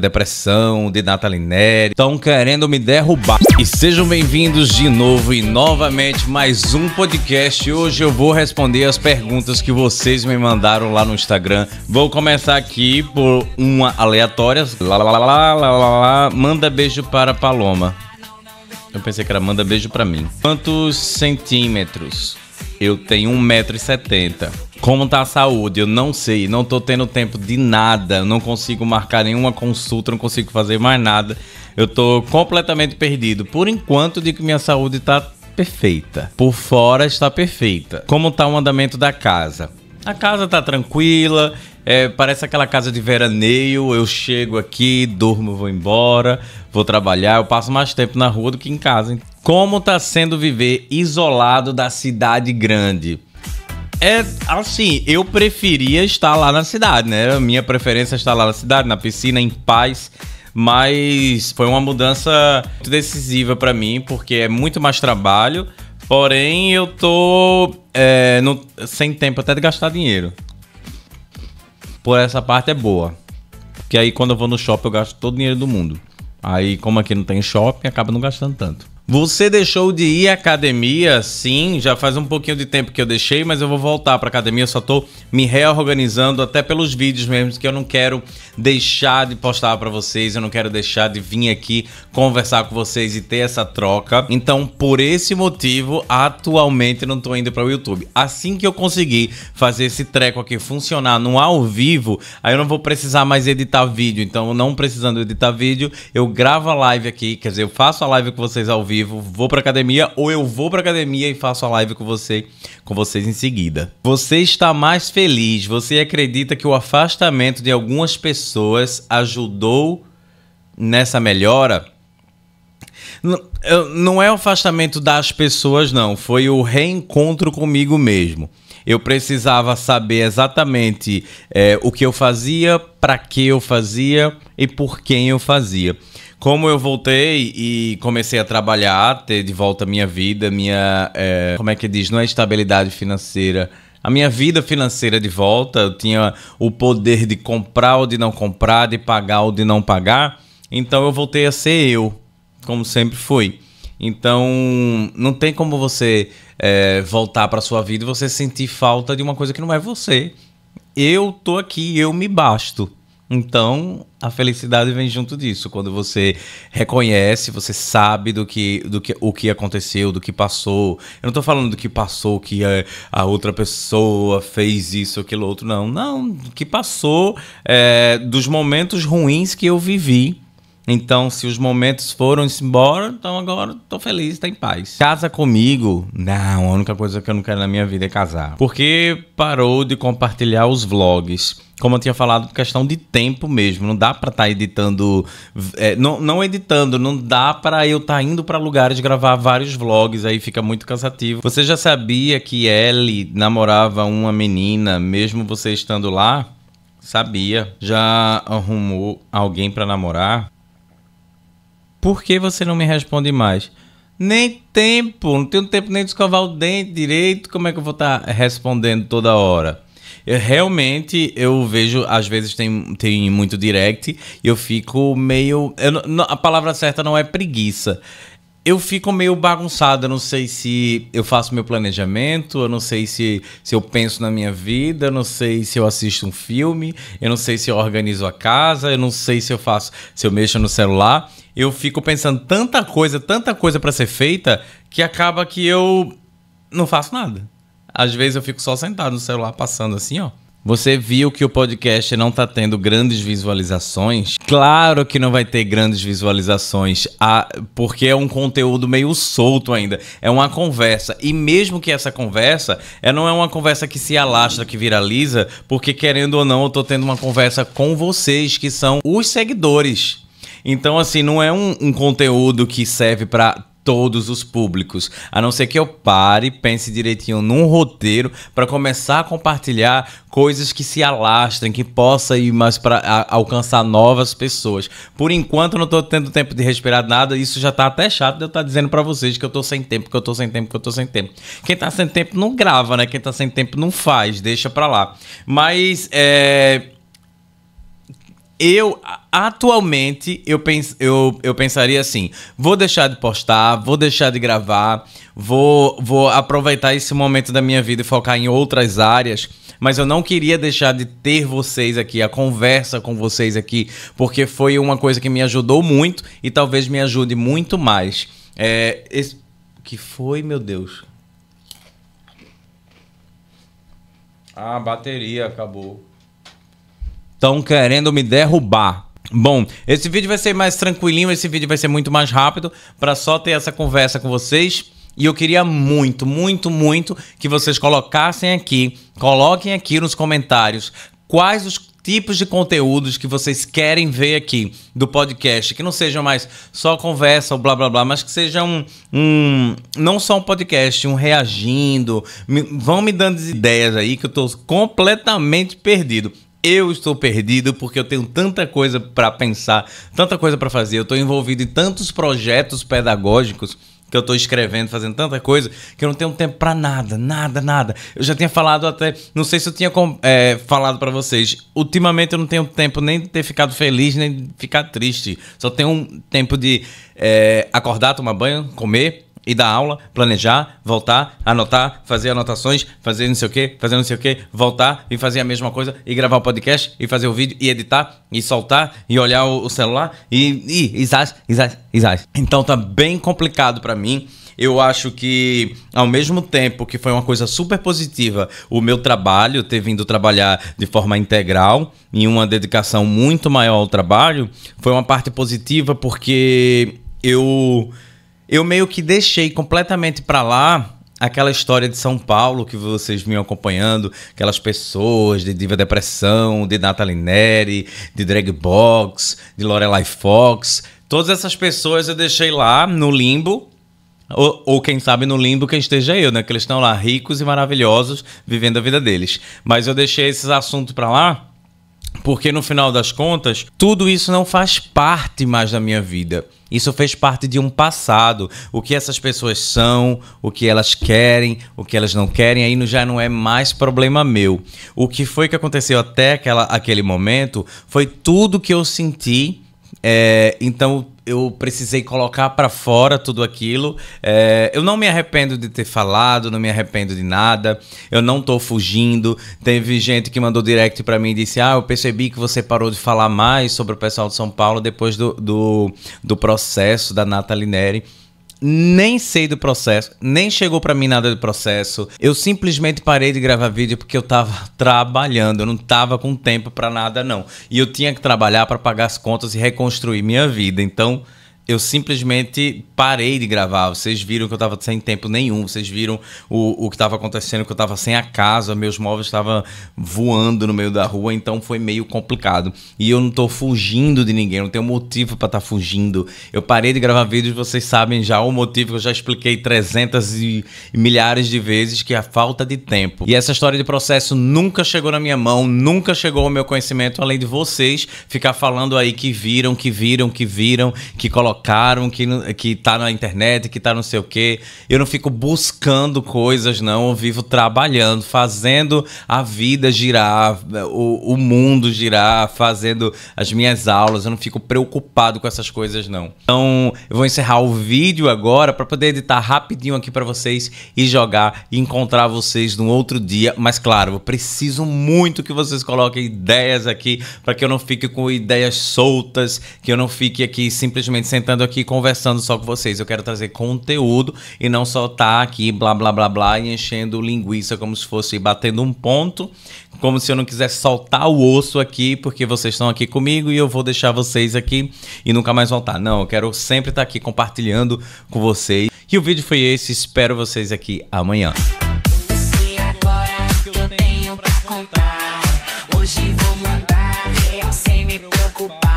Depressão, de Natalineri, estão querendo me derrubar. E sejam bem-vindos de novo e novamente mais um podcast. Hoje eu vou responder as perguntas que vocês me mandaram lá no Instagram. Vou começar aqui por uma aleatória. Lá, lá, lá, lá, lá, Manda beijo para Paloma. Eu pensei que era manda beijo para mim. Quantos centímetros? Eu tenho 1,70m. Como tá a saúde? Eu não sei, não tô tendo tempo de nada, não consigo marcar nenhuma consulta, não consigo fazer mais nada. Eu tô completamente perdido. Por enquanto, de que minha saúde tá perfeita. Por fora está perfeita. Como tá o andamento da casa? A casa tá tranquila, é, parece aquela casa de veraneio. Eu chego aqui, durmo, vou embora, vou trabalhar. Eu passo mais tempo na rua do que em casa. Hein? Como tá sendo viver isolado da cidade grande? É assim, eu preferia estar lá na cidade, né? minha preferência é estar lá na cidade, na piscina, em paz. Mas foi uma mudança muito decisiva para mim, porque é muito mais trabalho. Porém, eu tô é, no, sem tempo até de gastar dinheiro. Por essa parte é boa. Porque aí quando eu vou no shopping eu gasto todo o dinheiro do mundo. Aí, como aqui não tem shopping, acaba não gastando tanto. Você deixou de ir à academia, sim, já faz um pouquinho de tempo que eu deixei, mas eu vou voltar para academia, eu só estou me reorganizando até pelos vídeos mesmo, que eu não quero deixar de postar para vocês, eu não quero deixar de vir aqui conversar com vocês e ter essa troca. Então, por esse motivo, atualmente não estou indo para o YouTube. Assim que eu conseguir fazer esse treco aqui funcionar no ao vivo, aí eu não vou precisar mais editar vídeo, então não precisando editar vídeo, eu gravo a live aqui, quer dizer, eu faço a live com vocês ao vivo vivo, vou pra academia, ou eu vou pra academia e faço a live com você, com vocês em seguida. Você está mais feliz? Você acredita que o afastamento de algumas pessoas ajudou nessa melhora? Não é o afastamento das pessoas, não. Foi o reencontro comigo mesmo eu precisava saber exatamente é, o que eu fazia, para que eu fazia e por quem eu fazia. Como eu voltei e comecei a trabalhar, ter de volta minha vida, minha. É, como é que diz? Não é estabilidade financeira a minha vida financeira de volta, eu tinha o poder de comprar ou de não comprar, de pagar ou de não pagar. Então eu voltei a ser eu, como sempre fui. Então não tem como você é, voltar para sua vida e você sentir falta de uma coisa que não é você. Eu tô aqui, eu me basto. Então, a felicidade vem junto disso, quando você reconhece, você sabe do que, do que o que aconteceu, do que passou. Eu não estou falando do que passou, que é, a, outra pessoa fez isso, aquilo outro, não. Não, o que passou, é, dos momentos ruins que eu vivi então, se os momentos foram embora, então agora tô feliz, tá em paz. Casa comigo? Não, a única coisa que eu não quero na minha vida é casar. Porque parou de compartilhar os vlogs. Como eu tinha falado, questão de tempo mesmo. Não dá pra estar tá editando. É, não, não editando, não dá pra eu estar tá indo para lugares gravar vários vlogs, aí fica muito cansativo. Você já sabia que Ellie namorava uma menina, mesmo você estando lá? Sabia. Já arrumou alguém para namorar? Por que você não me responde mais? Nem tempo, não tenho tempo nem de escovar o dente direito. Como é que eu vou estar tá respondendo toda hora? Eu, realmente, eu vejo, às vezes tem, tem muito direct, eu fico meio. Eu, a palavra certa não é preguiça eu fico meio bagunçado, eu não sei se eu faço meu planejamento, eu não sei se, se eu penso na minha vida, eu não sei se eu assisto um filme, eu não sei se eu organizo a casa, eu não sei se eu faço, se eu mexo no celular. Eu fico pensando tanta coisa, tanta coisa para ser feita, que acaba que eu não faço nada. Às vezes eu fico só sentado no celular passando assim, ó. Você viu que o podcast não está tendo grandes visualizações? Claro que não vai ter grandes visualizações, ah, porque é um conteúdo meio solto ainda. É uma conversa. E mesmo que essa conversa, ela é, não é uma conversa que se alastra, que viraliza, porque querendo ou não, eu estou tendo uma conversa com vocês, que são os seguidores. Então, assim, não é um, um conteúdo que serve para todos os públicos. A não ser que eu pare, pense direitinho num roteiro para começar a compartilhar coisas que se alastrem, que possa ir mais para alcançar novas pessoas. Por enquanto eu não estou tendo tempo de respirar nada, isso já está até chato de eu estar tá dizendo para vocês que eu estou sem tempo, que eu estou sem tempo, que eu estou sem tempo. Quem está sem tempo não grava, né? Quem está sem tempo não faz, deixa para lá. Mas é eu atualmente eu, pens, eu, eu pensaria assim: vou deixar de postar, vou deixar de gravar, vou, vou aproveitar esse momento da minha vida e focar em outras áreas. Mas eu não queria deixar de ter vocês aqui, a conversa com vocês aqui, porque foi uma coisa que me ajudou muito e talvez me ajude muito mais. É, esse, que foi, meu Deus? Ah, a bateria acabou estão querendo me derrubar. Bom, esse vídeo vai ser mais tranquilinho, esse vídeo vai ser muito mais rápido para só ter essa conversa com vocês. E eu queria muito, muito, muito que vocês colocassem aqui, coloquem aqui nos comentários quais os tipos de conteúdos que vocês querem ver aqui do podcast, que não sejam mais só conversa ou blá blá blá, mas que sejam um, um, não só um podcast, um reagindo. Me, vão me dando ideias aí que eu tô completamente perdido eu estou perdido porque eu tenho tanta coisa para pensar, tanta coisa para fazer, eu estou envolvido em tantos projetos pedagógicos que eu estou escrevendo, fazendo tanta coisa, que eu não tenho tempo para nada, nada, nada. Eu já tinha falado até, não sei se eu tinha é, falado para vocês, ultimamente eu não tenho tempo nem de ter ficado feliz, nem de ficar triste. Só tenho um tempo de é, acordar, tomar banho, comer, e dar aula, planejar, voltar, anotar, fazer anotações, fazer não sei o quê, fazer não sei o quê, voltar e fazer a mesma coisa e gravar o podcast e fazer o vídeo e editar e soltar e olhar o, o celular e, e isás, isás, isás. Então tá bem complicado para mim. Eu acho que, ao mesmo tempo que foi uma coisa super positiva, o meu trabalho, ter vindo trabalhar de forma integral e uma dedicação muito maior ao trabalho, foi uma parte positiva porque eu eu meio que deixei completamente para lá aquela história de São Paulo que vocês vinham acompanhando, aquelas pessoas de Diva Depressão, de Natalie Neri, de Drag Box, de Lorelai Fox. Todas essas pessoas eu deixei lá no limbo. Ou, ou quem sabe no limbo quem esteja eu, né? Que eles estão lá ricos e maravilhosos vivendo a vida deles. Mas eu deixei esses assuntos para lá porque no final das contas, tudo isso não faz parte mais da minha vida. Isso fez parte de um passado. O que essas pessoas são, o que elas querem, o que elas não querem, aí já não é mais problema meu. O que foi que aconteceu até aquela, aquele momento foi tudo que eu senti. É, então, eu precisei colocar para fora tudo aquilo. É, eu não me arrependo de ter falado, não me arrependo de nada. Eu não tô fugindo. Teve gente que mandou direct para mim e disse: Ah, eu percebi que você parou de falar mais sobre o pessoal de São Paulo depois do, do, do processo da Nathalie Neri nem sei do processo, nem chegou para mim nada do processo. Eu simplesmente parei de gravar vídeo porque eu tava trabalhando, eu não tava com tempo para nada não. E eu tinha que trabalhar para pagar as contas e reconstruir minha vida. Então, eu simplesmente parei de gravar. Vocês viram que eu tava sem tempo nenhum. Vocês viram o, o que tava acontecendo, que eu tava sem a casa, meus móveis estavam voando no meio da rua, então foi meio complicado. E eu não tô fugindo de ninguém, não tenho motivo para estar tá fugindo. Eu parei de gravar vídeos, vocês sabem já o motivo que eu já expliquei 300 e milhares de vezes, que é a falta de tempo. E essa história de processo nunca chegou na minha mão, nunca chegou ao meu conhecimento, além de vocês ficar falando aí que viram, que viram, que viram, que colocaram colocaram, que, que tá na internet, que tá não sei o quê. Eu não fico buscando coisas, não. Eu vivo trabalhando, fazendo a vida girar, o, o mundo girar, fazendo as minhas aulas. Eu não fico preocupado com essas coisas, não. Então, eu vou encerrar o vídeo agora para poder editar rapidinho aqui para vocês e jogar e encontrar vocês no outro dia. Mas, claro, eu preciso muito que vocês coloquem ideias aqui para que eu não fique com ideias soltas, que eu não fique aqui simplesmente sentado sentando aqui conversando só com vocês. Eu quero trazer conteúdo e não só estar tá aqui blá blá blá blá e enchendo linguiça como se fosse batendo um ponto, como se eu não quisesse soltar o osso aqui, porque vocês estão aqui comigo e eu vou deixar vocês aqui e nunca mais voltar. Não, eu quero sempre estar tá aqui compartilhando com vocês. E o vídeo foi esse, espero vocês aqui amanhã. Hoje vou mandar real sem me preocupar.